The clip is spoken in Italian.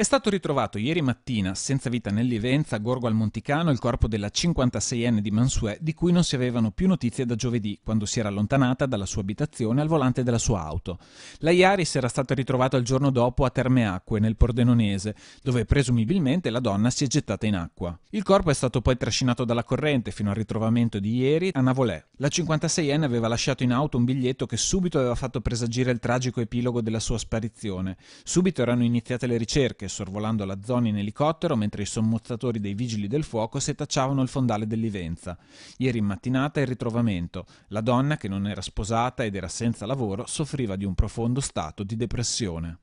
È stato ritrovato ieri mattina, senza vita nell'Ivenza, a Gorgo al Monticano, il corpo della 56enne di Mansuè, di cui non si avevano più notizie da giovedì, quando si era allontanata dalla sua abitazione al volante della sua auto. La Iaris era stata ritrovata il giorno dopo a Terme Acque, nel Pordenonese, dove presumibilmente la donna si è gettata in acqua. Il corpo è stato poi trascinato dalla corrente fino al ritrovamento di ieri a Navolè. La 56enne aveva lasciato in auto un biglietto che subito aveva fatto presagire il tragico epilogo della sua sparizione. Subito erano iniziate le ricerche sorvolando la zona in elicottero mentre i sommozzatori dei vigili del fuoco setacciavano il fondale dell'Ivenza. Ieri in mattinata il ritrovamento. La donna, che non era sposata ed era senza lavoro, soffriva di un profondo stato di depressione.